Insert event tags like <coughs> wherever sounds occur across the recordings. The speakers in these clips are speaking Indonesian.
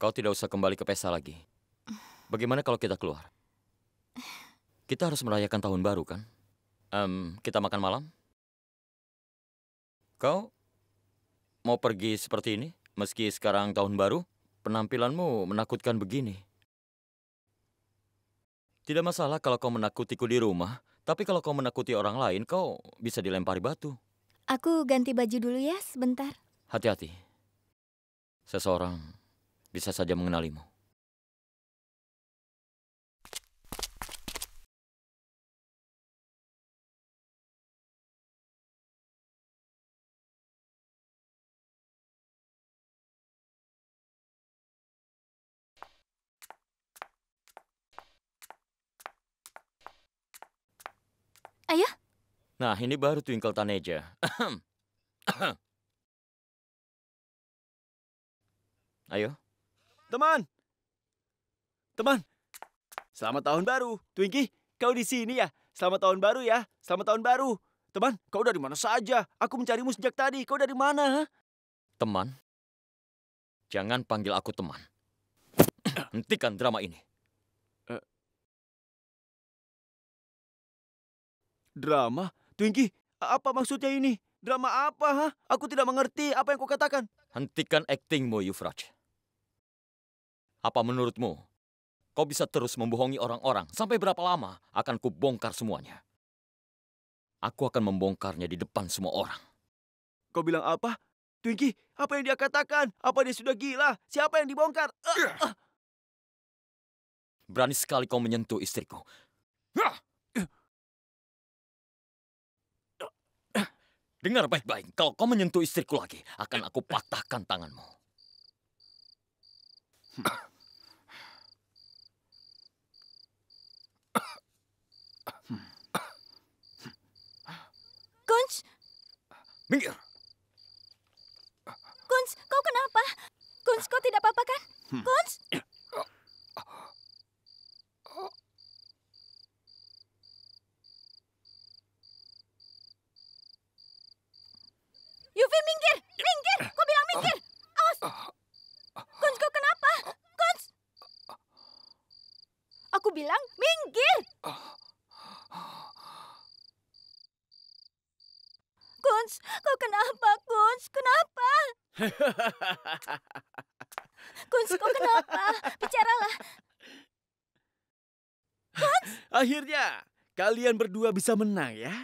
Kau tidak usah kembali ke pesta lagi. Bagaimana kalau kita keluar? Kita harus merayakan tahun baru, kan? Um, kita makan malam? Kau mau pergi seperti ini? Meski sekarang tahun baru, penampilanmu menakutkan begini. Tidak masalah kalau kau menakutiku di rumah, tapi kalau kau menakuti orang lain, kau bisa dilempari batu. Aku ganti baju dulu ya, sebentar. Hati-hati. Seseorang bisa saja mengenalimu. Ayah? Nah, ini baru Twinkle Taneja. <coughs> Ayo, Teman! Teman! Selamat tahun baru. Twinkie, kau di sini ya? Selamat tahun baru ya. Selamat tahun baru. Teman, kau dari mana saja? Aku mencarimu sejak tadi. Kau dari mana? Teman? Jangan panggil aku teman. <coughs> Hentikan drama ini. Uh, drama? Twinkie, apa maksudnya ini? Drama apa? Ha? Aku tidak mengerti apa yang kau katakan. Hentikan aktingmu, Yufraj. Apa menurutmu? Kau bisa terus membohongi orang-orang sampai berapa lama akan kubongkar semuanya. Aku akan membongkarnya di depan semua orang. Kau bilang apa? Twinkie, apa yang dia katakan? Apa dia sudah gila? Siapa yang dibongkar? Eh, iya. eh. Berani sekali kau menyentuh istriku. Iya. Dengar baik-baik, kalau kau menyentuh istriku lagi, akan aku patahkan tanganmu. <clears throat> Kunz! Minggir! Kunz, kau kenapa? Kunz, kau tidak apa-apa kan? Hmm. Kunz! Yufi, minggir! Minggir! Kau bilang minggir! Awas! Kunz, kau kenapa? Kunz! Aku bilang minggir! Kunz? Kau kenapa, Kunz? Kenapa? Kunz, kau kenapa? Bicaralah. Kunz? Akhirnya, kalian berdua bisa menang ya.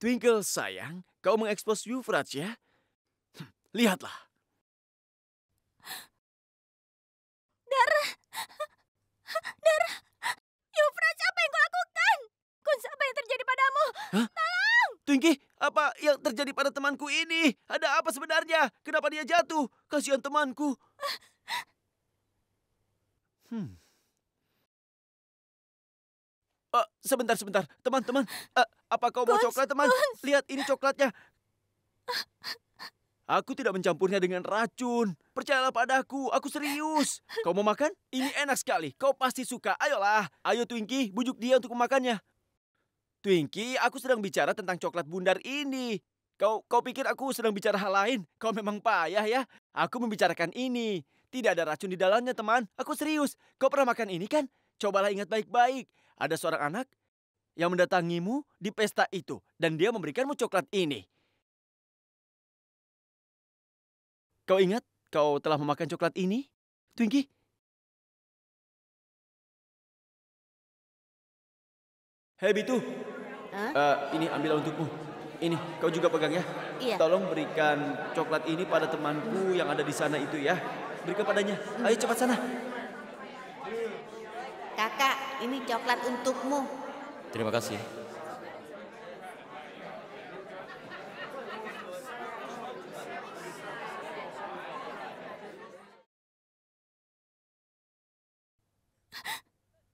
Twinkle, sayang, kau mengekspos Yufrat ya. Hm, lihatlah. Darah! Darah! Yufrat, apa yang kau lakukan? Kunz, apa yang terjadi padamu? Hah? Tolong! Twinkie, apa yang terjadi pada temanku ini? Ada apa sebenarnya? Kenapa dia jatuh? Kasihan temanku. Hmm. Uh, sebentar, sebentar. Teman-teman, uh, eh, apa kau mau coklat, teman? Lihat, ini coklatnya. Aku tidak mencampurnya dengan racun. Percayalah padaku, aku serius. Kau mau makan? Ini enak sekali. Kau pasti suka. Ayolah. Ayo Twinkie, bujuk dia untuk memakannya. Twinkie, aku sedang bicara tentang coklat bundar ini. Kau kau pikir aku sedang bicara hal lain? Kau memang payah ya. Aku membicarakan ini. Tidak ada racun di dalamnya, teman. Aku serius. Kau pernah makan ini kan? Cobalah ingat baik-baik. Ada seorang anak yang mendatangimu di pesta itu dan dia memberikanmu coklat ini. Kau ingat kau telah memakan coklat ini? Twinkie, Hei Bitu, Uh, ini ambil untukmu. Ini, kau juga pegang ya. Iya. Tolong berikan coklat ini pada temanku yang ada di sana itu ya. Berikan padanya. Hmm. Ayo cepat sana. Kakak, ini coklat untukmu. Terima kasih.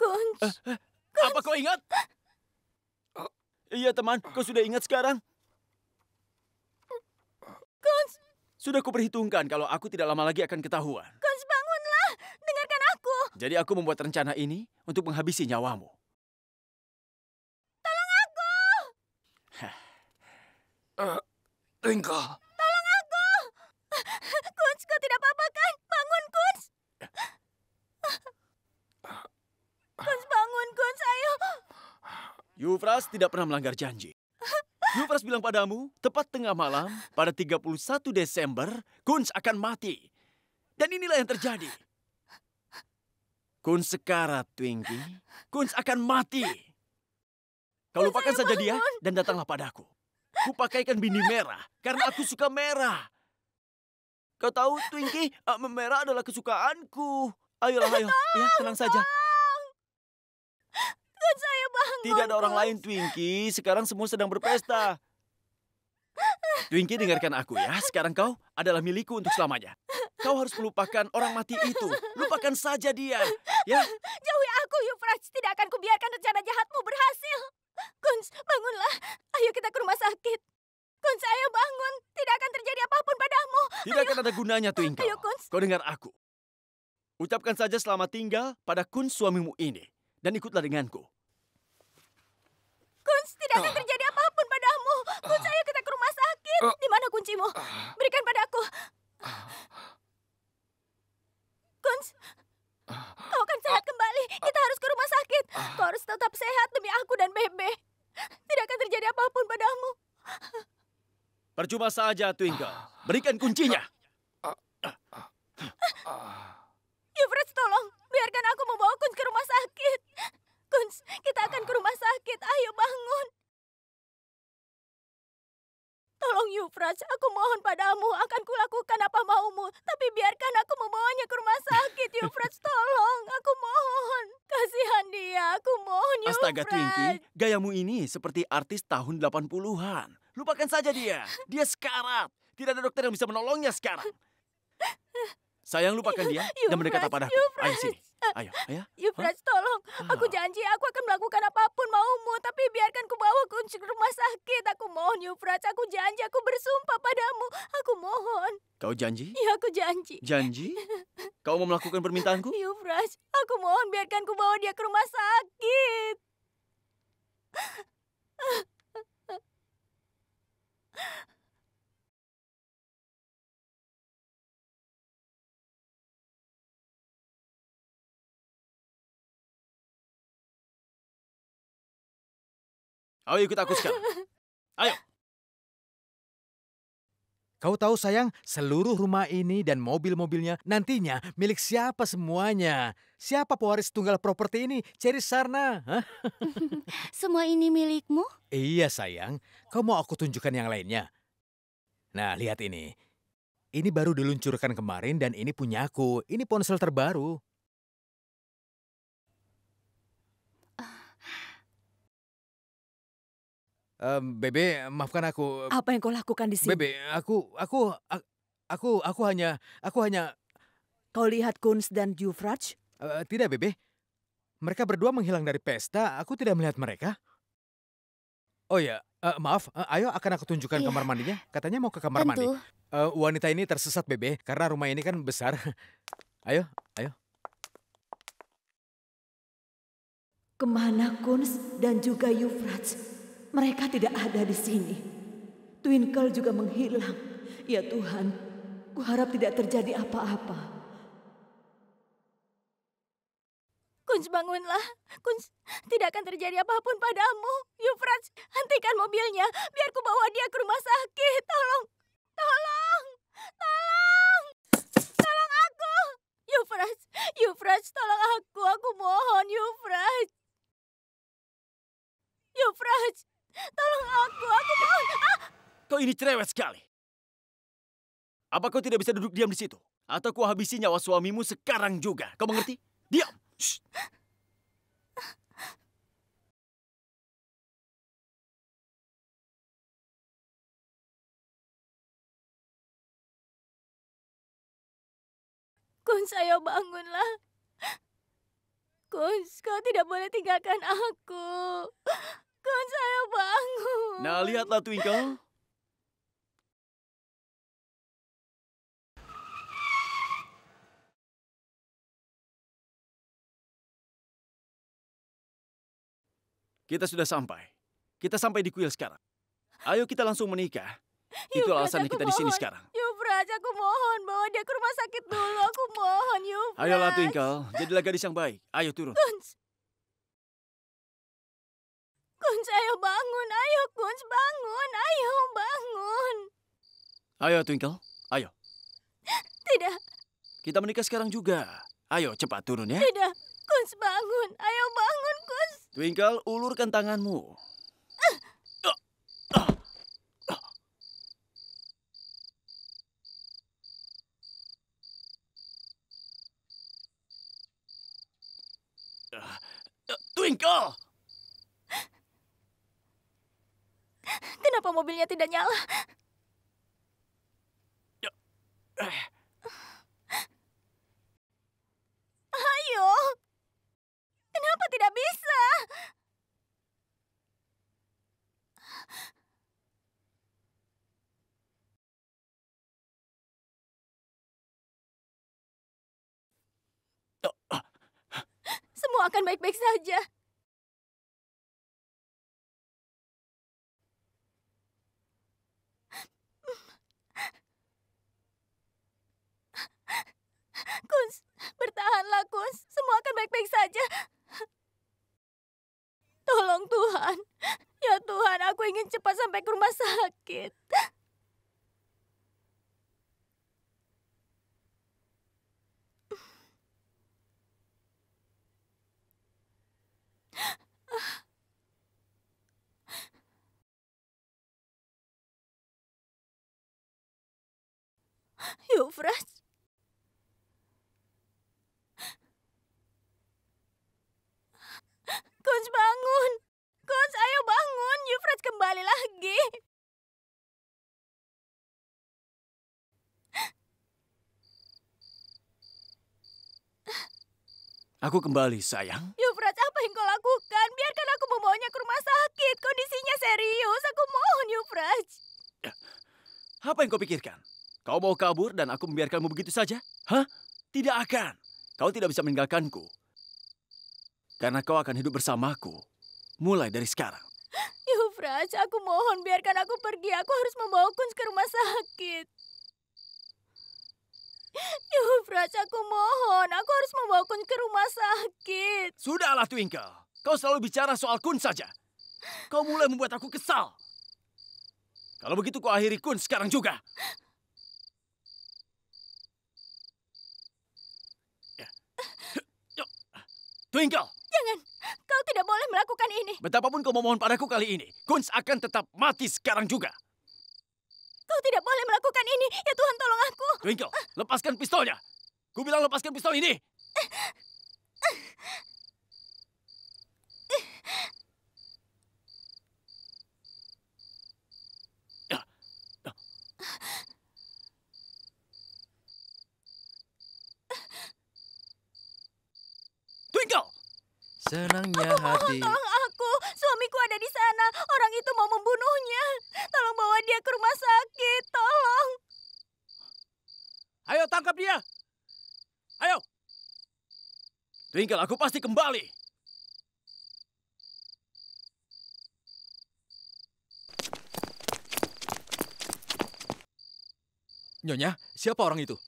Kunci. Uh, eh, uh, eh, apa kau ingat? Iya, teman. Kau sudah ingat sekarang? Kons! Sudah kuperhitungkan kalau aku tidak lama lagi akan ketahuan. Kons, bangunlah! Dengarkan aku! Jadi aku membuat rencana ini untuk menghabisi nyawamu. Tolong aku! uh, Tolong aku! Kons, kau tidak apa-apa kan? Bangun, Kons! Eh. Kons, bangun, Kons, ayo! Yufras tidak pernah melanggar janji. <laughs> Yufras bilang padamu, tepat tengah malam, pada 31 Desember, Kunz akan mati. Dan inilah yang terjadi. Kunz sekarat, Twinkie. Kunz akan mati. Kau lupakan saja dia dan datanglah padaku. pakaikan bini merah karena aku suka merah. Kau tahu, Twinkie, eh, merah adalah kesukaanku. Ayolah, ayo. Ya, tenang saja. Ikut saya bangun. Tidak ada orang lain, Twinkie. Sekarang semua sedang berpesta. Twinkie, dengarkan aku ya. Sekarang kau adalah milikku untuk selamanya. Kau harus melupakan orang mati itu. Lupakan saja dia, ya? Jauhi aku, Yufraj. Tidak akan kubiarkan rencana jahatmu berhasil. Kunz, bangunlah. Ayo kita ke rumah sakit. Kunz, ayo bangun. Tidak akan terjadi apapun padamu. Tidak ayo. akan ada gunanya, Twinkie. Ayo, Kunz. Kau dengar aku. Ucapkan saja selamat tinggal pada Kunz suamimu ini dan ikutlah denganku. Kunz, tidak akan ah. terjadi apapun padamu. Kunz, ayo kita ke rumah sakit. Ah. Di mana kuncimu? Ah. Berikan padaku. Kunz, kau akan sehat kembali. Kita harus ke rumah sakit. Kau harus tetap sehat demi aku dan Bebe. Tidak akan terjadi apapun padamu. Percuma saja, Twinkle. Berikan kuncinya. Jeffrey, tolong. Biarkan aku membawa Kunz ke rumah sakit. Kunz, kita akan ke rumah sakit. Ayo bangun. Tolong Yufraj, aku mohon padamu akan kulakukan apa maumu. Tapi biarkan aku membawanya ke rumah sakit, Yufraj, <laughs> Tolong, aku mohon. Kasihan dia, aku mohon Yufraj. Astaga Twinkie, gayamu ini seperti artis tahun 80-an. Lupakan saja dia, dia sekarat. Tidak ada dokter yang bisa menolongnya sekarang. <laughs> Sayang lupakan dia <laughs> dan mendekat padaku. Ayo sini. Eh, ayo, ayo. Yufras, tolong. Aku janji aku akan melakukan apapun maumu, tapi biarkan ku bawa kunci ke rumah sakit. Aku mohon, Yufras. Aku janji, aku bersumpah padamu. Aku mohon. Kau janji? Ya, aku janji. Janji? <laughs> Kau mau melakukan permintaanku? Yufras, aku mohon biarkan ku bawa dia ke rumah sakit. <laughs> Ayo ikut aku sekarang. <laughs> Ayo. Kau tahu sayang, seluruh rumah ini dan mobil-mobilnya nantinya milik siapa semuanya? Siapa pewaris tunggal properti ini? Ceri Sarna. <laughs> Semua ini milikmu? Iya sayang, kau mau aku tunjukkan yang lainnya? Nah, lihat ini. Ini baru diluncurkan kemarin dan ini punyaku. Ini ponsel terbaru. Um, Bebe, maafkan aku. Apa yang kau lakukan di sini? Bebe, aku, aku, aku, aku, hanya, aku hanya. Kau lihat Kunz dan Jufraj? Uh, eh, tidak, Bebe. Mereka berdua menghilang dari pesta. Aku tidak melihat mereka. Oh ya, uh, maaf. Uh, ayo, akan aku tunjukkan iya. kamar mandinya. Katanya mau ke kamar Tentu. mandi. Uh, wanita ini tersesat, Bebe, karena rumah ini kan besar. <laughs> ayo, ayo. Kemana Kunz dan juga Yufrats? Mereka tidak ada di sini. Twinkle juga menghilang. Ya Tuhan, ku harap tidak terjadi apa-apa. Kunz bangunlah. Kunz, tidak akan terjadi apapun padamu. Yufrats, hentikan mobilnya. Biar ku bawa dia ke rumah sakit. Tolong, tolong, tolong, tolong aku. Yufrats, Yufrats, tolong aku. Aku mohon, Yufrats. Yufrats, Tolong aku, aku mohon. Ah! Kau ini cerewet sekali. Apa kau tidak bisa duduk diam di situ? Atau kau habisi nyawa suamimu sekarang juga. Kau mengerti? Diam. Shh. Kun, saya bangunlah. Kun, kau tidak boleh tinggalkan aku. Kan saya bangun. Nah, lihatlah Twinkle. Kita sudah sampai. Kita sampai di kuil sekarang. Ayo kita langsung menikah. Itu alasan kita di sini sekarang. Yufra, aku mohon. Bawa dia ke rumah sakit dulu. Aku mohon, Yufra. Ayolah, Twinkle. Jadilah gadis yang baik. Ayo turun. Tunch. Kunz, ayo bangun. Ayo, Kunz, bangun. Ayo, bangun. Ayo, Twinkle. Ayo. Tidak. Kita menikah sekarang juga. Ayo, cepat turun ya. Tidak. Kunz, bangun. Ayo, bangun, Kunz. Twinkle, ulurkan tanganmu. Ah, ah. Ah, Twinkle! mobilnya tidak nyala? Yufras. kau bangun. kau, ayo bangun. Yufras kembali lagi. Aku kembali, sayang. Yufrat, apa yang kau lakukan? Biarkan aku membawanya ke rumah sakit. Kondisinya serius. Aku mohon, Yufrat. Ya. Apa yang kau pikirkan? Kau mau kabur dan aku membiarkanmu begitu saja? Hah? Tidak akan. Kau tidak bisa meninggalkanku. Karena kau akan hidup bersamaku. Mulai dari sekarang. <gasps> Yufraj, aku mohon biarkan aku pergi. Aku harus membawa Kunz ke rumah sakit. <gasps> Yufraj, aku mohon. Aku harus membawa Kunz ke rumah sakit. Sudahlah, Twinkle. Kau selalu bicara soal Kun saja. Kau mulai membuat aku kesal. Kalau begitu, kau akhiri Kun sekarang juga. <gasps> Twinkle! Jangan! Kau tidak boleh melakukan ini. Betapapun kau memohon padaku kali ini, Kunz akan tetap mati sekarang juga. Kau tidak boleh melakukan ini. Ya Tuhan, tolong aku. Twinkle, lepaskan pistolnya. Ku lepaskan pistol ini. Eh, eh, eh. Senangnya mohon, <laughs> hati. Tolong, tolong aku, suamiku ada di sana. Orang itu mau membunuhnya. Tolong bawa dia ke rumah sakit, tolong. Ayo tangkap dia. Ayo. Tinggal aku pasti kembali. Nyonya, siapa orang itu?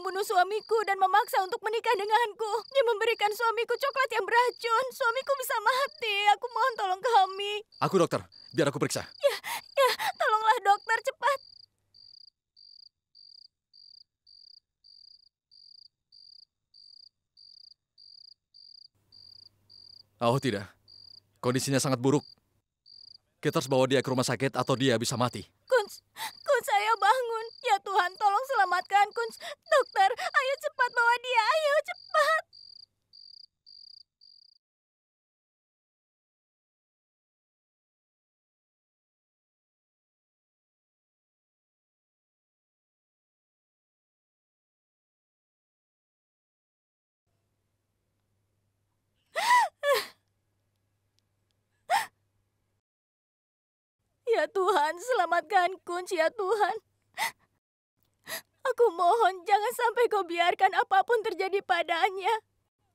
membunuh suamiku dan memaksa untuk menikah denganku. Dia memberikan suamiku coklat yang beracun. Suamiku bisa mati. Aku mohon tolong kami. Aku dokter. Biar aku periksa. Ya, ya. Tolonglah dokter, cepat. Oh tidak, kondisinya sangat buruk. Kita harus bawa dia ke rumah sakit atau dia bisa mati. menyelamatkan Kunz. Dokter, ayo cepat bawa dia. Ayo cepat. Ya Tuhan, selamatkan Kunci ya Tuhan. Aku mohon jangan sampai kau biarkan apapun terjadi padanya.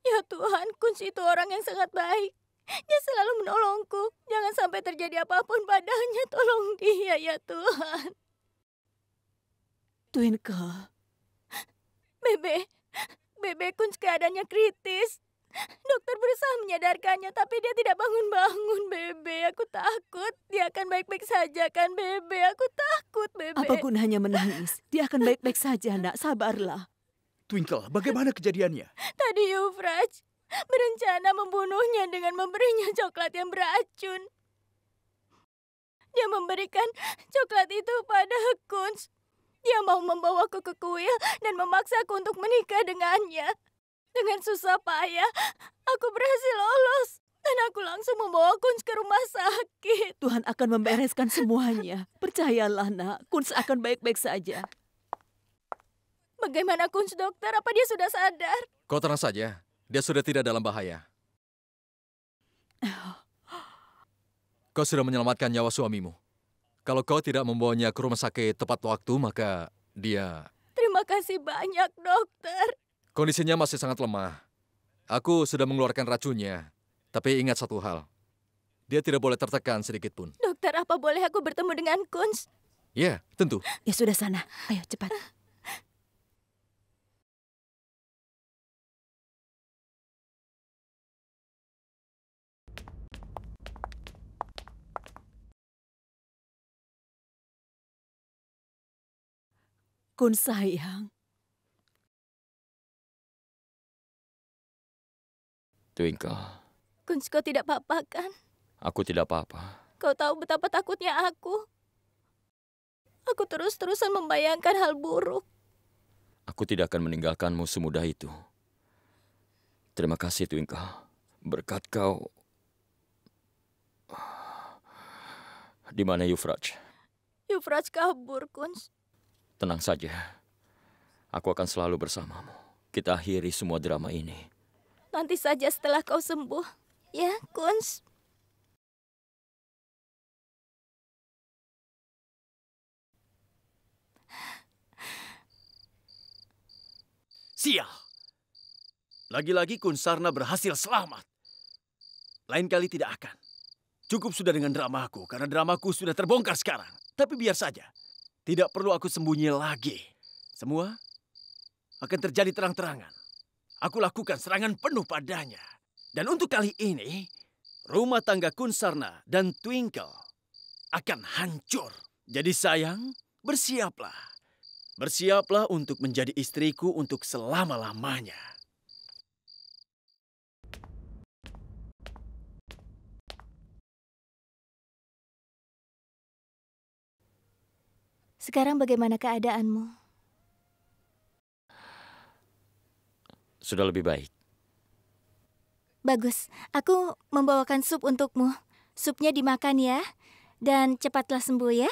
Ya Tuhan, Kunz itu orang yang sangat baik. Dia selalu menolongku. Jangan sampai terjadi apapun padanya. Tolong dia ya Tuhan. Twinkle. Bebe, Bebe Kunz keadaannya kritis. Dokter berusaha menyadarkannya, tapi dia tidak bangun-bangun, Bebe. Aku takut. Dia akan baik-baik saja, kan, Bebe? Aku takut, Bebe. Apa gunanya menangis? Dia akan baik-baik saja, nak. Sabarlah. Twinkle, bagaimana kejadiannya? Tadi Yufraj berencana membunuhnya dengan memberinya coklat yang beracun. Dia memberikan coklat itu pada Kunz. Dia mau membawaku ke kuil dan memaksaku untuk menikah dengannya. Dengan susah payah, aku berhasil lolos. Dan aku langsung membawa Kunz ke rumah sakit. Tuhan akan membereskan semuanya. Percayalah, nak. Kunz akan baik-baik saja. Bagaimana Kunz, dokter? Apa dia sudah sadar? Kau tenang saja. Dia sudah tidak dalam bahaya. Kau sudah menyelamatkan nyawa suamimu. Kalau kau tidak membawanya ke rumah sakit tepat waktu, maka dia... Terima kasih banyak, dokter. Kondisinya masih sangat lemah. Aku sudah mengeluarkan racunnya. Tapi ingat satu hal. Dia tidak boleh tertekan sedikit pun. Dokter, apa boleh aku bertemu dengan Kunz? Ya, tentu. Ya sudah sana. Ayo cepat. Kun sayang, Twinkle. Kunci kau tidak apa-apa kan? Aku tidak apa-apa. Kau tahu betapa takutnya aku. Aku terus-terusan membayangkan hal buruk. Aku tidak akan meninggalkanmu semudah itu. Terima kasih, Twinkle. Berkat kau... Di mana Yufraj? Yufraj kabur, Kunz. Tenang saja. Aku akan selalu bersamamu. Kita akhiri semua drama ini. Nanti saja setelah kau sembuh. Ya, Kunz. Sial! Lagi-lagi Kunsarna berhasil selamat. Lain kali tidak akan. Cukup sudah dengan dramaku, karena dramaku sudah terbongkar sekarang. Tapi biar saja. Tidak perlu aku sembunyi lagi. Semua akan terjadi terang-terangan aku lakukan serangan penuh padanya. Dan untuk kali ini, rumah tangga Kunsarna dan Twinkle akan hancur. Jadi sayang, bersiaplah. Bersiaplah untuk menjadi istriku untuk selama-lamanya. Sekarang bagaimana keadaanmu? Sudah lebih baik. Bagus, aku membawakan sup untukmu. Supnya dimakan ya, dan cepatlah sembuh ya.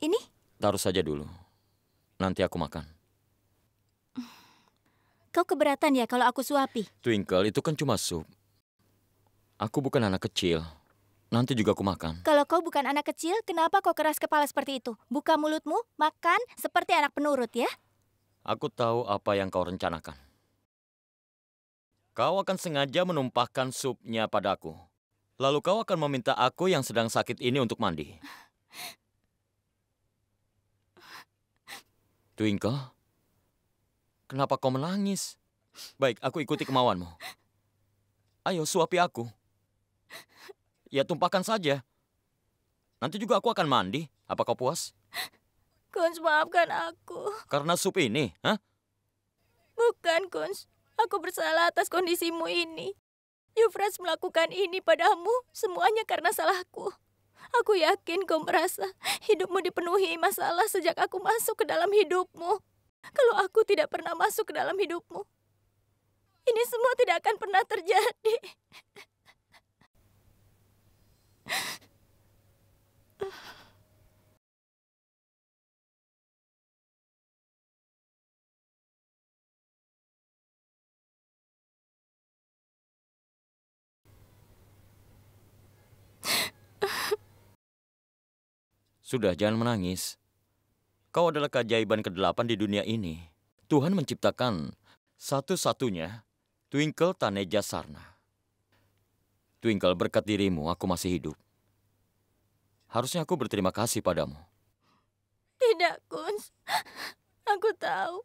Ini? Taruh saja dulu. Nanti aku makan. Kau keberatan ya kalau aku suapi? Twinkle, itu kan cuma sup. Aku bukan anak kecil. Nanti juga aku makan. Kalau kau bukan anak kecil, kenapa kau keras kepala seperti itu? Buka mulutmu, makan seperti anak penurut ya. Aku tahu apa yang kau rencanakan. Kau akan sengaja menumpahkan supnya padaku. Lalu kau akan meminta aku yang sedang sakit ini untuk mandi. Twinkle, kenapa kau menangis? Baik, aku ikuti kemauanmu. Ayo, suapi aku. Ya, tumpahkan saja. Nanti juga aku akan mandi. Apa kau puas? Kunz, maafkan aku. Karena sup ini, ha? Bukan, Kunz. Aku bersalah atas kondisimu ini. Yufras melakukan ini padamu semuanya karena salahku. Aku yakin kau merasa hidupmu dipenuhi masalah sejak aku masuk ke dalam hidupmu. Kalau aku tidak pernah masuk ke dalam hidupmu, ini semua tidak akan pernah terjadi. Ugh. <laughs> Sudah, jangan menangis. Kau adalah keajaiban ke kedelapan di dunia ini. Tuhan menciptakan satu-satunya Twinkle Taneja Sarna. Twinkle, berkat dirimu aku masih hidup. Harusnya aku berterima kasih padamu. Tidak, Kuns. Aku tahu.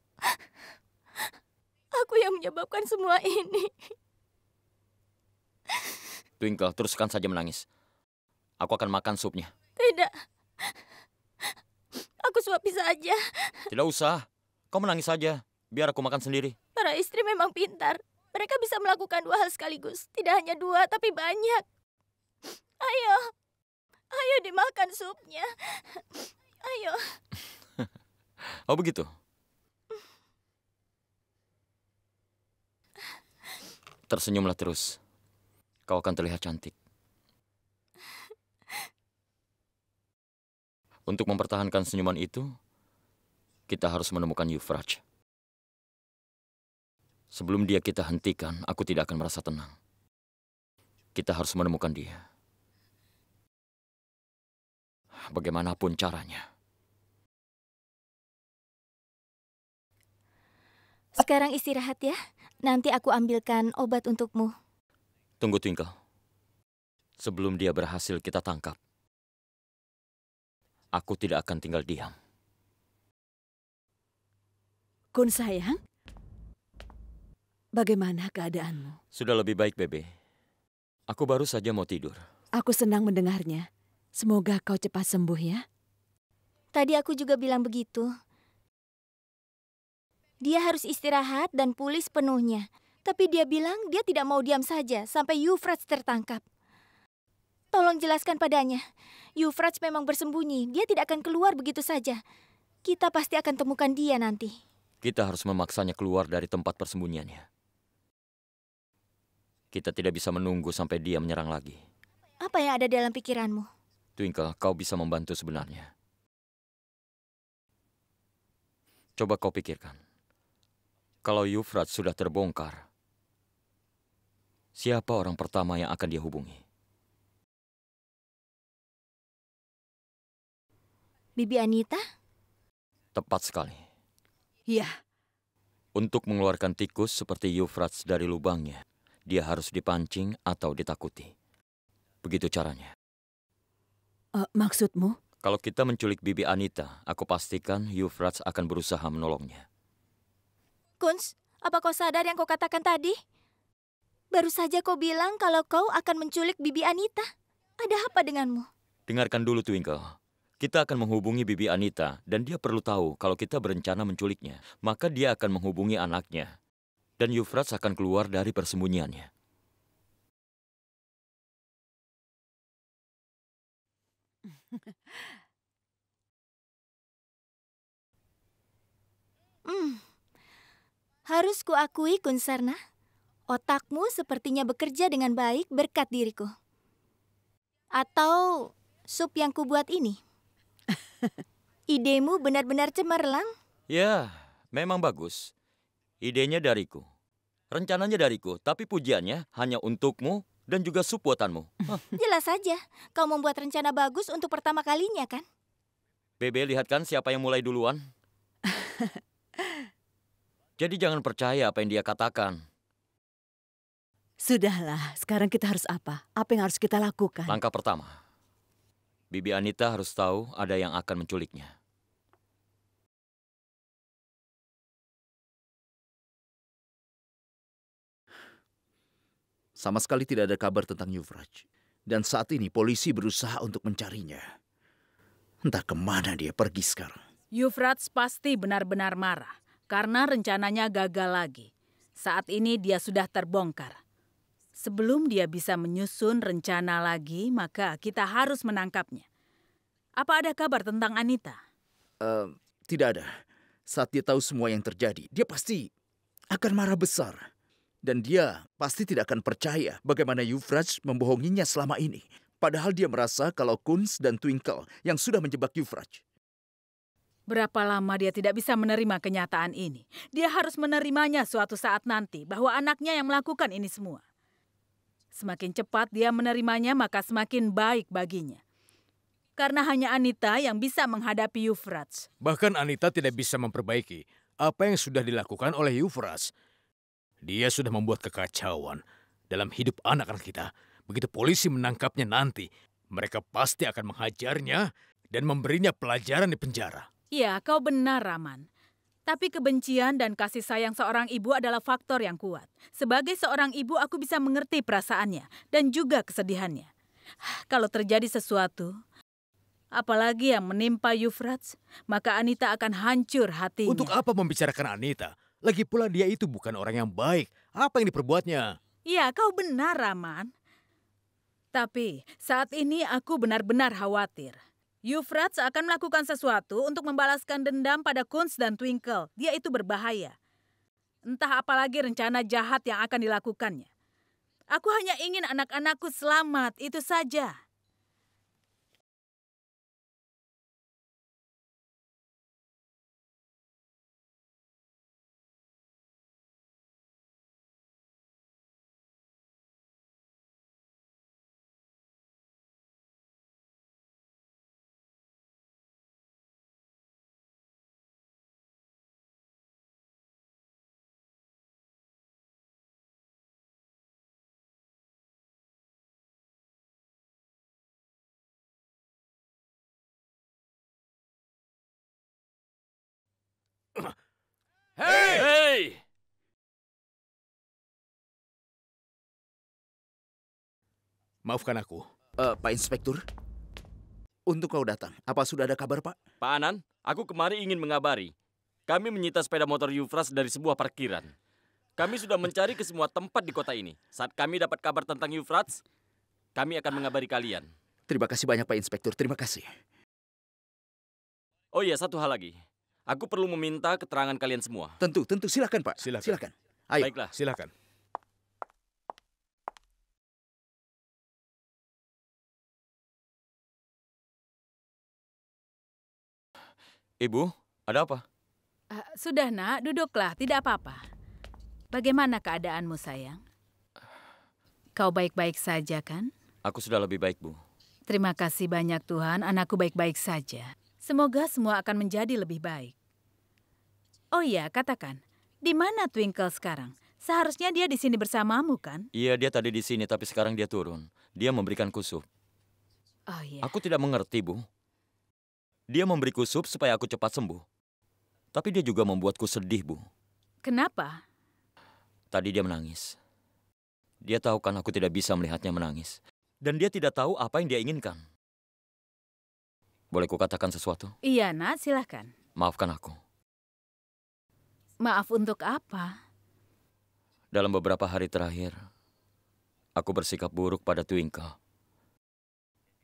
Aku yang menyebabkan semua ini. Twinkle, teruskan saja menangis. Aku akan makan supnya. Tidak. Aku suapi saja. Tidak usah. Kau menangis saja. Biar aku makan sendiri. Para istri memang pintar. Mereka bisa melakukan dua hal sekaligus. Tidak hanya dua, tapi banyak. Ayo. Ayo dimakan supnya. Ayo. <laughs> oh begitu? Tersenyumlah terus. Kau akan terlihat cantik. Untuk mempertahankan senyuman itu, kita harus menemukan Yufraj. Sebelum dia kita hentikan, aku tidak akan merasa tenang. Kita harus menemukan dia. Bagaimanapun caranya. Sekarang istirahat ya. Nanti aku ambilkan obat untukmu. Tunggu, Twinkle. Sebelum dia berhasil kita tangkap, Aku tidak akan tinggal diam. Kun sayang, bagaimana keadaanmu? Sudah lebih baik, Bebe. Aku baru saja mau tidur. Aku senang mendengarnya. Semoga kau cepat sembuh ya. Tadi aku juga bilang begitu. Dia harus istirahat dan pulih sepenuhnya. Tapi dia bilang dia tidak mau diam saja sampai Euphrates tertangkap. Tolong jelaskan padanya. Yufraj memang bersembunyi. Dia tidak akan keluar begitu saja. Kita pasti akan temukan dia nanti. Kita harus memaksanya keluar dari tempat persembunyiannya. Kita tidak bisa menunggu sampai dia menyerang lagi. Apa yang ada dalam pikiranmu? Twinkle, kau bisa membantu sebenarnya. Coba kau pikirkan. Kalau Yufrat sudah terbongkar, siapa orang pertama yang akan dia hubungi? Bibi Anita? Tepat sekali. Iya. Untuk mengeluarkan tikus seperti Yufrats dari lubangnya, dia harus dipancing atau ditakuti. Begitu caranya. Uh, maksudmu? Kalau kita menculik Bibi Anita, aku pastikan Yufrats akan berusaha menolongnya. Kunz, apa kau sadar yang kau katakan tadi? Baru saja kau bilang kalau kau akan menculik Bibi Anita. Ada apa denganmu? Dengarkan dulu, Twinkle. Kita akan menghubungi Bibi Anita dan dia perlu tahu kalau kita berencana menculiknya. Maka dia akan menghubungi anaknya. Dan Yufrats akan keluar dari persembunyiannya. <laughs> Hmm. Harus kuakui, Kunsarna. Otakmu sepertinya bekerja dengan baik berkat diriku. Atau sup yang kubuat ini. <laughs> Idemu benar-benar cemerlang. Ya, memang bagus. Idenya dariku. Rencananya dariku, tapi pujiannya hanya untukmu dan juga supuatanmu. <laughs> Jelas saja, kau membuat rencana bagus untuk pertama kalinya kan? Bebe, lihatkan siapa yang mulai duluan. <laughs> Jadi jangan percaya apa yang dia katakan. Sudahlah, sekarang kita harus apa? Apa yang harus kita lakukan? Langkah pertama, Bibi Anita harus tahu ada yang akan menculiknya. Sama sekali tidak ada kabar tentang Yuvraj. Dan saat ini polisi berusaha untuk mencarinya. Entah kemana dia pergi sekarang. Yuvraj pasti benar-benar marah karena rencananya gagal lagi. Saat ini dia sudah terbongkar. Sebelum dia bisa menyusun rencana lagi, maka kita harus menangkapnya. Apa ada kabar tentang Anita? Uh, tidak ada. Saat dia tahu semua yang terjadi, dia pasti akan marah besar. Dan dia pasti tidak akan percaya bagaimana Yufraj membohonginya selama ini. Padahal dia merasa kalau Kunz dan Twinkle yang sudah menjebak Yufraj. Berapa lama dia tidak bisa menerima kenyataan ini? Dia harus menerimanya suatu saat nanti bahwa anaknya yang melakukan ini semua. Semakin cepat dia menerimanya, maka semakin baik baginya. Karena hanya Anita yang bisa menghadapi Euphrates. Bahkan Anita tidak bisa memperbaiki apa yang sudah dilakukan oleh Euphrates. Dia sudah membuat kekacauan dalam hidup anak-anak kita. Begitu polisi menangkapnya nanti, mereka pasti akan menghajarnya dan memberinya pelajaran di penjara. Ya, kau benar, Raman. Tapi kebencian dan kasih sayang seorang ibu adalah faktor yang kuat. Sebagai seorang ibu, aku bisa mengerti perasaannya dan juga kesedihannya. <sighs> Kalau terjadi sesuatu, apalagi yang menimpa Yufrats, maka Anita akan hancur hatinya. Untuk apa membicarakan Anita? Lagi pula dia itu bukan orang yang baik. Apa yang diperbuatnya? Iya, kau benar, Raman. Tapi saat ini aku benar-benar khawatir. Yufrat seakan melakukan sesuatu untuk membalaskan dendam pada Kunz dan Twinkle. Dia itu berbahaya. Entah apalagi rencana jahat yang akan dilakukannya. Aku hanya ingin anak-anakku selamat, itu saja. Maafkan aku. Uh, Pak Inspektur, untuk kau datang. Apa sudah ada kabar, Pak? Pak Anan, aku kemari ingin mengabari. Kami menyita sepeda motor Yufras dari sebuah parkiran. Kami sudah mencari ke semua tempat di kota ini. Saat kami dapat kabar tentang Yufras, kami akan mengabari kalian. Terima kasih banyak, Pak Inspektur. Terima kasih. Oh iya, satu hal lagi. Aku perlu meminta keterangan kalian semua. Tentu, tentu. Silakan, Pak. Silakan. silakan. Ayo. Baiklah. Silakan. Ibu, ada apa? Uh, sudah, nak. Duduklah. Tidak apa-apa. Bagaimana keadaanmu, sayang? Kau baik-baik saja, kan? Aku sudah lebih baik, Bu. Terima kasih banyak, Tuhan. Anakku baik-baik saja. Semoga semua akan menjadi lebih baik. Oh iya, katakan. Di mana Twinkle sekarang? Seharusnya dia di sini bersamamu, kan? Iya, dia tadi di sini, tapi sekarang dia turun. Dia memberikan kusuk. Oh iya. Aku tidak mengerti, Bu. Dia memberiku sup supaya aku cepat sembuh. Tapi dia juga membuatku sedih, Bu. Kenapa? Tadi dia menangis. Dia tahu kan aku tidak bisa melihatnya menangis. Dan dia tidak tahu apa yang dia inginkan. Boleh kukatakan sesuatu? Iya, nak. Silahkan. Maafkan aku. Maaf untuk apa? Dalam beberapa hari terakhir, aku bersikap buruk pada Twinkle.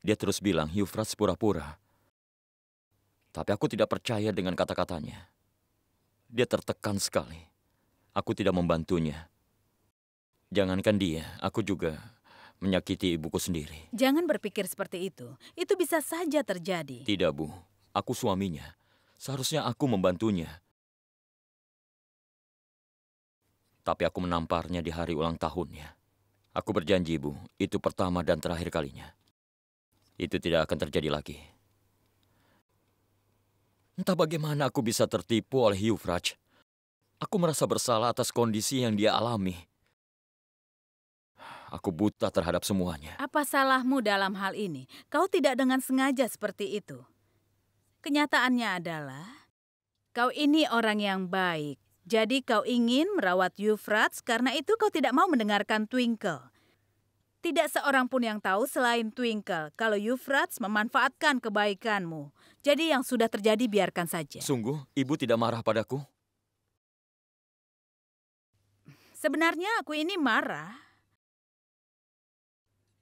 Dia terus bilang Hufrat pura-pura. Tapi aku tidak percaya dengan kata-katanya. Dia tertekan sekali. Aku tidak membantunya. Jangankan dia, aku juga menyakiti ibuku sendiri. Jangan berpikir seperti itu. Itu bisa saja terjadi. Tidak, Bu. Aku suaminya. Seharusnya aku membantunya. Tapi aku menamparnya di hari ulang tahunnya. Aku berjanji, Bu, itu pertama dan terakhir kalinya. Itu tidak akan terjadi lagi. Entah bagaimana aku bisa tertipu oleh Yufraj. Aku merasa bersalah atas kondisi yang dia alami. Aku buta terhadap semuanya. Apa salahmu dalam hal ini? Kau tidak dengan sengaja seperti itu. Kenyataannya adalah, kau ini orang yang baik. Jadi kau ingin merawat Yufrats karena itu kau tidak mau mendengarkan Twinkle. Tidak seorang pun yang tahu selain Twinkle kalau Yufrats memanfaatkan kebaikanmu. Jadi yang sudah terjadi biarkan saja. Sungguh, ibu tidak marah padaku? Sebenarnya aku ini marah.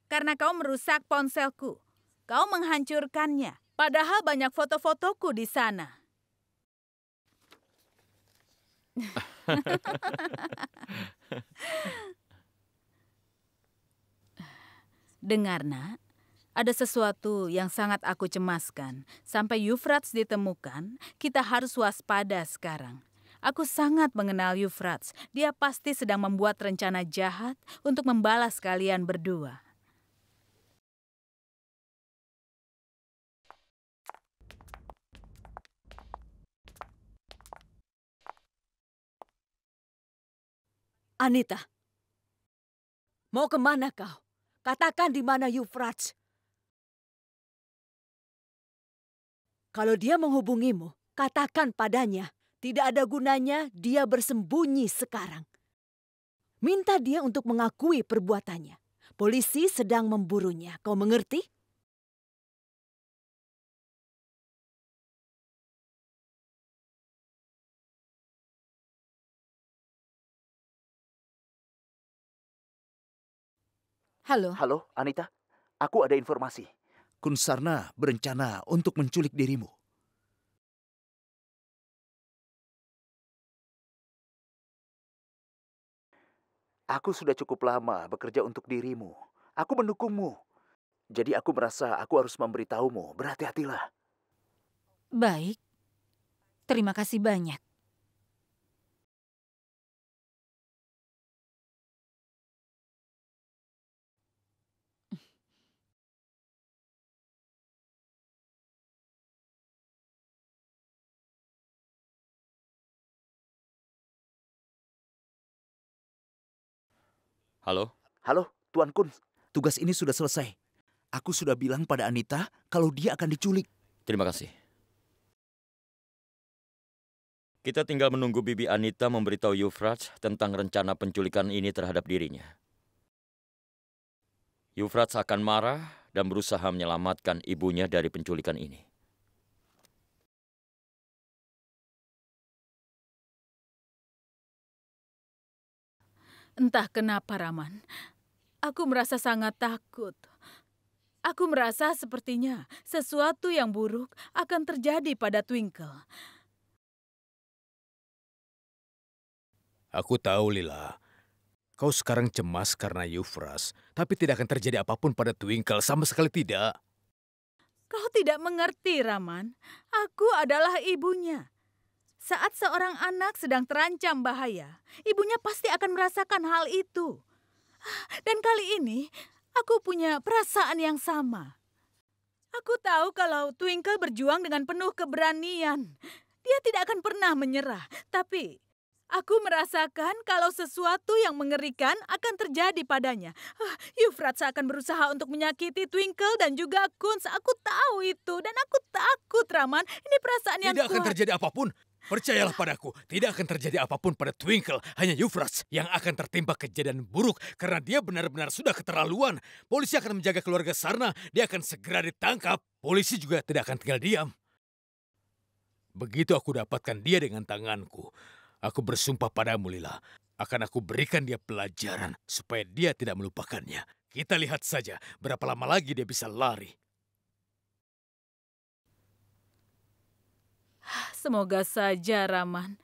Karena kau merusak ponselku. Kau menghancurkannya. Padahal banyak foto-fotoku di sana. <laughs> Dengar, nak. Ada sesuatu yang sangat aku cemaskan. Sampai Yufrats ditemukan, kita harus waspada sekarang. Aku sangat mengenal Yufrats. Dia pasti sedang membuat rencana jahat untuk membalas kalian berdua. Anita, mau kemana kau? Katakan di mana Yufrat. Kalau dia menghubungimu, katakan padanya, tidak ada gunanya dia bersembunyi sekarang. Minta dia untuk mengakui perbuatannya. Polisi sedang memburunya. Kau mengerti? Halo. Halo, Anita. Aku ada informasi. Kunsarna berencana untuk menculik dirimu. Aku sudah cukup lama bekerja untuk dirimu. Aku mendukungmu. Jadi aku merasa aku harus memberitahumu. Berhati-hatilah. Baik. Terima kasih banyak. Halo? Halo, Tuan Kun. Tugas ini sudah selesai. Aku sudah bilang pada Anita kalau dia akan diculik. Terima kasih. Kita tinggal menunggu Bibi Anita memberitahu Yufraj tentang rencana penculikan ini terhadap dirinya. Yufraj akan marah dan berusaha menyelamatkan ibunya dari penculikan ini. Entah kenapa, Raman. Aku merasa sangat takut. Aku merasa sepertinya sesuatu yang buruk akan terjadi pada Twinkle. Aku tahu, Lila. Kau sekarang cemas karena Yufras, tapi tidak akan terjadi apapun pada Twinkle, sama sekali tidak. Kau tidak mengerti, Raman. Aku adalah ibunya. Saat seorang anak sedang terancam bahaya, ibunya pasti akan merasakan hal itu. Ah, dan kali ini, aku punya perasaan yang sama. Aku tahu kalau Twinkle berjuang dengan penuh keberanian. Dia tidak akan pernah menyerah, tapi Aku merasakan kalau sesuatu yang mengerikan akan terjadi padanya. Uh, Yufrat akan berusaha untuk menyakiti Twinkle dan juga Kunz. Aku tahu itu dan aku takut, Raman. Ini perasaan yang Tidak kuat. akan terjadi apapun. Percayalah padaku, tidak akan terjadi apapun pada Twinkle, hanya Yufras yang akan tertimpa kejadian buruk karena dia benar-benar sudah keterlaluan. Polisi akan menjaga keluarga Sarna, dia akan segera ditangkap. Polisi juga tidak akan tinggal diam. Begitu aku dapatkan dia dengan tanganku, aku bersumpah padamu Lila, akan aku berikan dia pelajaran supaya dia tidak melupakannya. Kita lihat saja berapa lama lagi dia bisa lari. Semoga saja, Raman.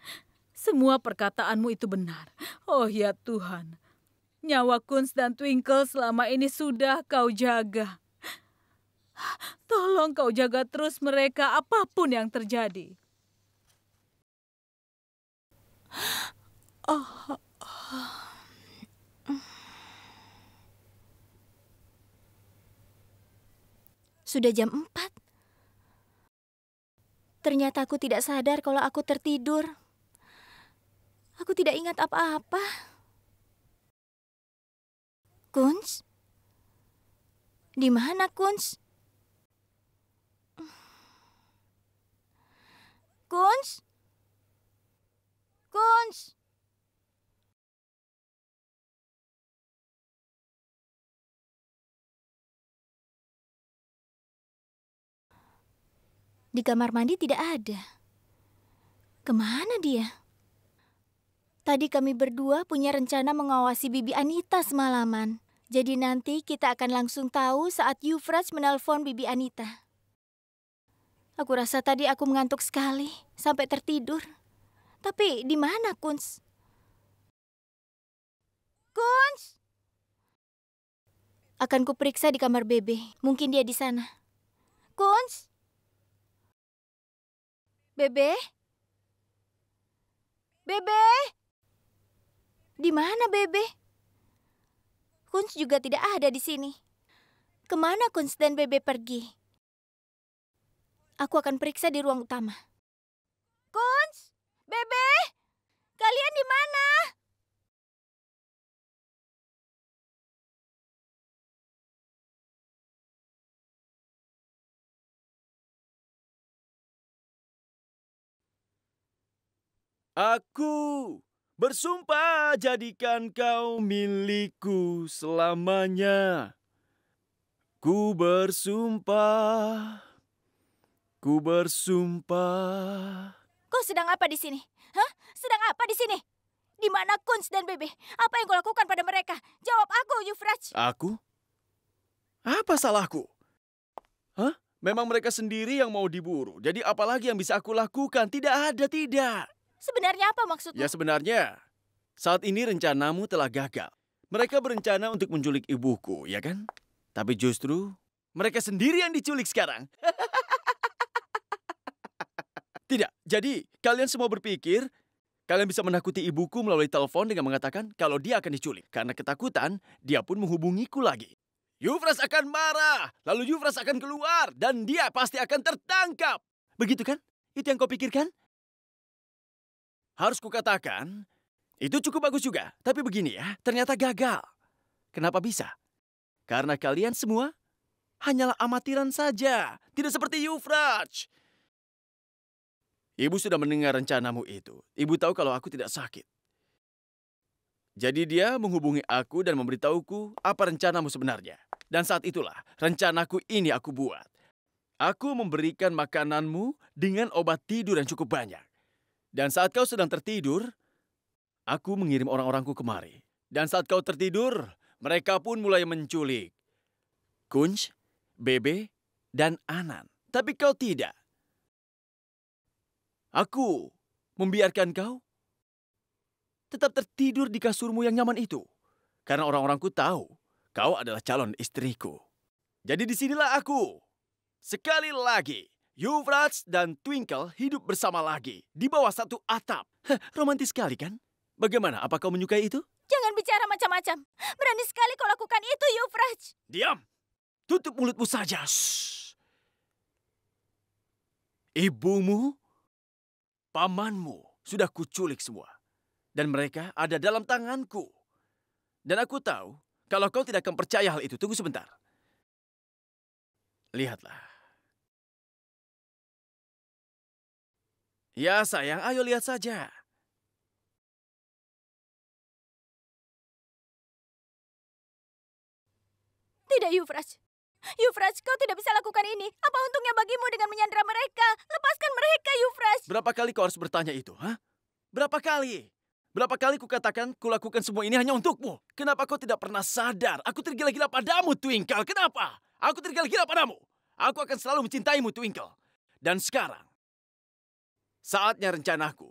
Semua perkataanmu itu benar. Oh ya Tuhan, nyawa Kunz dan Twinkle selama ini sudah kau jaga. Tolong kau jaga terus mereka apapun yang terjadi. Oh, Sudah jam 4. Ternyata aku tidak sadar kalau aku tertidur. Aku tidak ingat apa-apa. Kunz? Di mana Kunz? Kunz? Kunz? Di kamar mandi tidak ada. Kemana dia? Tadi kami berdua punya rencana mengawasi Bibi Anita semalaman. Jadi nanti kita akan langsung tahu saat Yufraj menelpon Bibi Anita. Aku rasa tadi aku mengantuk sekali sampai tertidur. Tapi di mana Kunz? Kunz? Akan kuperiksa di kamar Bebe. Mungkin dia di sana. Kunz? Bebe? Bebe? Di mana Bebe? Kunz juga tidak ada di sini. Kemana Kunz dan Bebe pergi? Aku akan periksa di ruang utama. Kunz, Bebe, kalian di mana? Aku bersumpah jadikan kau milikku selamanya. Ku bersumpah, ku bersumpah. Kau sedang apa di sini? Hah? Sedang apa di sini? Di mana Kunz dan Bebe? Apa yang kau lakukan pada mereka? Jawab aku, Yufraj. Aku? Apa salahku? Hah? Memang mereka sendiri yang mau diburu. Jadi apalagi yang bisa aku lakukan? Tidak ada, tidak. Sebenarnya apa maksudmu? Ya sebenarnya, saat ini rencanamu telah gagal. Mereka berencana untuk menculik ibuku, ya kan? Tapi justru mereka sendiri yang diculik sekarang. <laughs> Tidak, jadi kalian semua berpikir Kalian bisa menakuti ibuku melalui telepon dengan mengatakan kalau dia akan diculik. Karena ketakutan, dia pun menghubungiku lagi. Yufras akan marah, lalu Yufras akan keluar, dan dia pasti akan tertangkap. Begitu kan? Itu yang kau pikirkan? harus kukatakan, itu cukup bagus juga. Tapi begini ya, ternyata gagal. Kenapa bisa? Karena kalian semua hanyalah amatiran saja. Tidak seperti Yufraj. Ibu sudah mendengar rencanamu itu. Ibu tahu kalau aku tidak sakit. Jadi dia menghubungi aku dan memberitahuku apa rencanamu sebenarnya. Dan saat itulah rencanaku ini aku buat. Aku memberikan makananmu dengan obat tidur yang cukup banyak. Dan saat kau sedang tertidur, aku mengirim orang-orangku kemari. Dan saat kau tertidur, mereka pun mulai menculik. Kunj, Bebe, dan Anan. Tapi kau tidak. Aku membiarkan kau tetap tertidur di kasurmu yang nyaman itu. Karena orang-orangku tahu kau adalah calon istriku. Jadi disinilah aku. Sekali lagi. Yuvraj dan Twinkle hidup bersama lagi di bawah satu atap. Heh, romantis sekali kan? Bagaimana? Apa kau menyukai itu? Jangan bicara macam-macam. Berani sekali kau lakukan itu, Yuvraj. Diam. Tutup mulutmu saja. Shh. Ibumu, pamanmu sudah kuculik semua. Dan mereka ada dalam tanganku. Dan aku tahu kalau kau tidak akan percaya hal itu. Tunggu sebentar. Lihatlah. Ya sayang, ayo lihat saja. Tidak, Yufraj. Yufraj, kau tidak bisa lakukan ini. Apa untungnya bagimu dengan menyandera mereka? Lepaskan mereka, Yufraj. Berapa kali kau harus bertanya itu, ha? Berapa kali? Berapa kali kukatakan kulakukan semua ini hanya untukmu? Kenapa kau tidak pernah sadar? Aku tergila-gila padamu, Twinkle. Kenapa? Aku tergila-gila padamu. Aku akan selalu mencintaimu, Twinkle. Dan sekarang, Saatnya rencanaku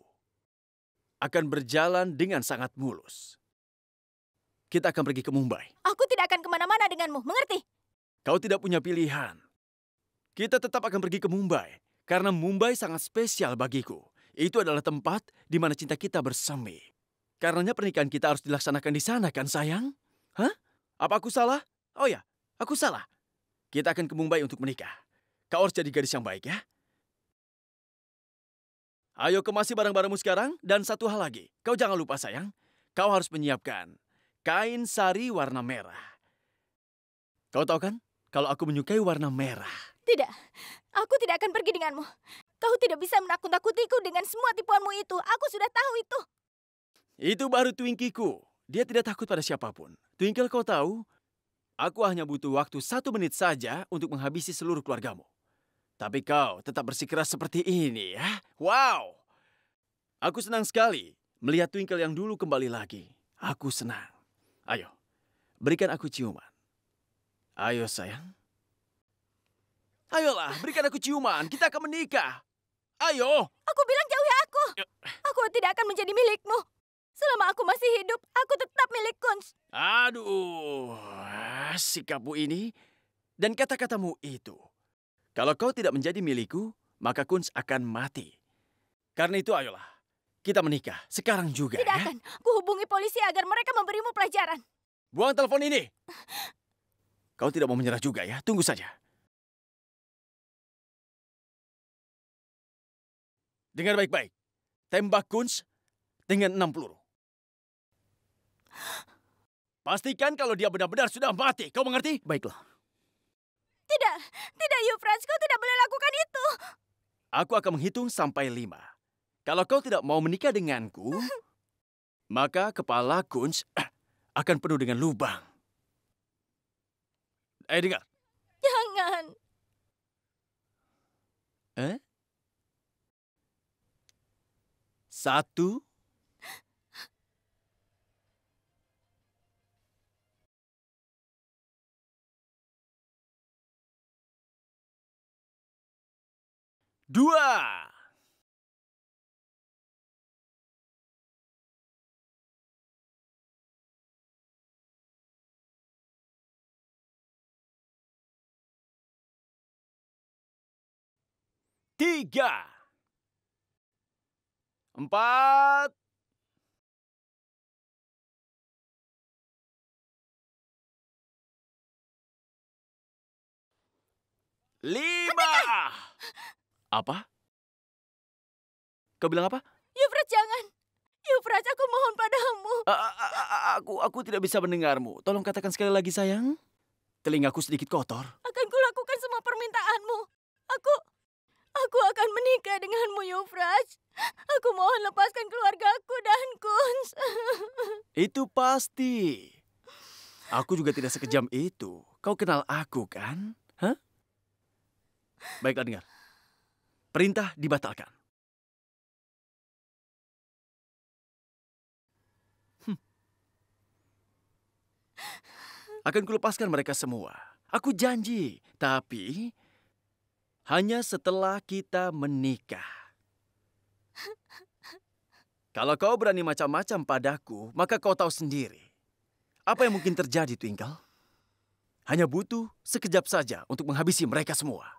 akan berjalan dengan sangat mulus. Kita akan pergi ke Mumbai. Aku tidak akan kemana-mana denganmu, mengerti? Kau tidak punya pilihan. Kita tetap akan pergi ke Mumbai, karena Mumbai sangat spesial bagiku. Itu adalah tempat di mana cinta kita bersemi. Karenanya pernikahan kita harus dilaksanakan di sana, kan sayang? Hah? Apa aku salah? Oh ya, aku salah. Kita akan ke Mumbai untuk menikah. Kau harus jadi gadis yang baik ya. Ayo kemasi barang-barangmu sekarang dan satu hal lagi. Kau jangan lupa sayang, kau harus menyiapkan kain sari warna merah. Kau tahu kan kalau aku menyukai warna merah? Tidak, aku tidak akan pergi denganmu. Kau tidak bisa menakut-nakutiku dengan semua tipuanmu itu. Aku sudah tahu itu. Itu baru Twinkiku. Dia tidak takut pada siapapun. Twinkle kau tahu, aku hanya butuh waktu satu menit saja untuk menghabisi seluruh keluargamu. Tapi kau tetap bersikeras seperti ini ya. Wow! Aku senang sekali melihat Twinkle yang dulu kembali lagi. Aku senang. Ayo, berikan aku ciuman. Ayo sayang. Ayolah, berikan aku ciuman. Kita akan menikah. Ayo. Aku bilang jauhi aku. Aku tidak akan menjadi milikmu. Selama aku masih hidup, aku tetap milik Kunz. Aduh, sikapmu ini dan kata-katamu itu kalau kau tidak menjadi milikku, maka Kunz akan mati. Karena itu ayolah, kita menikah sekarang juga. Tidak ya? akan. Kuhubungi polisi agar mereka memberimu pelajaran. Buang telepon ini. Kau tidak mau menyerah juga ya? Tunggu saja. Dengar baik-baik. Tembak Kunz dengan enam peluru. Pastikan kalau dia benar-benar sudah mati. Kau mengerti? Baiklah. Tidak, tidak Yufrans, kau tidak boleh lakukan itu. Aku akan menghitung sampai lima. Kalau kau tidak mau menikah denganku, <laughs> maka kepala Kunz eh, akan penuh dengan lubang. Eh, dengar. Jangan. Eh? Satu, dua. Tiga. Empat. Lima. Apa? Kau bilang apa? Yufrat jangan. Yufrat, aku mohon padamu. A -a -a aku aku tidak bisa mendengarmu. Tolong katakan sekali lagi, sayang. Telingaku sedikit kotor. Akan kulakukan semua permintaanmu. Aku aku akan menikah denganmu, Yufraj. Aku mohon lepaskan keluargaku dan Kunz. <laughs> Itu pasti. Aku juga tidak sekejam itu. Kau kenal aku, kan? Hah? Baiklah, dengar. Perintah dibatalkan. Hmm. Akan kulepaskan mereka semua. Aku janji, tapi hanya setelah kita menikah. Kalau kau berani macam-macam padaku, maka kau tahu sendiri. Apa yang mungkin terjadi, Twinkle? Hanya butuh sekejap saja untuk menghabisi mereka semua.